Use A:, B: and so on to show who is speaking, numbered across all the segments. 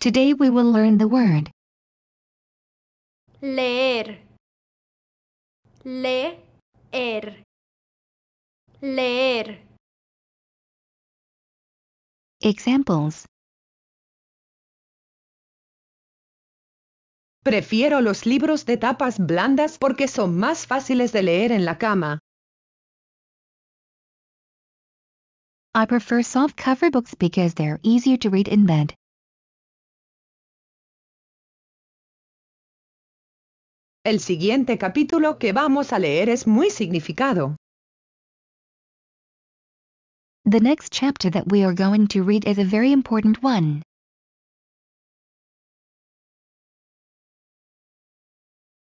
A: Today we will learn the word leer leer leer Examples Prefiero los libros de tapas blandas porque son más fáciles de leer en la cama. I prefer soft cover books because they're easier to read in bed. El siguiente capítulo que vamos a leer es muy significado. The next chapter that we are going to read is a very important one.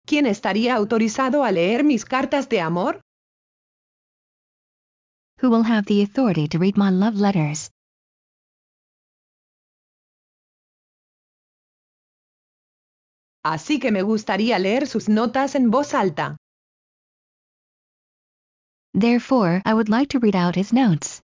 A: ¿Quién estaría autorizado a leer mis cartas de amor? Who will have the authority to read my love letters? así que me gustaría leer sus notas en voz alta. Therefore, I would like to read out his notes.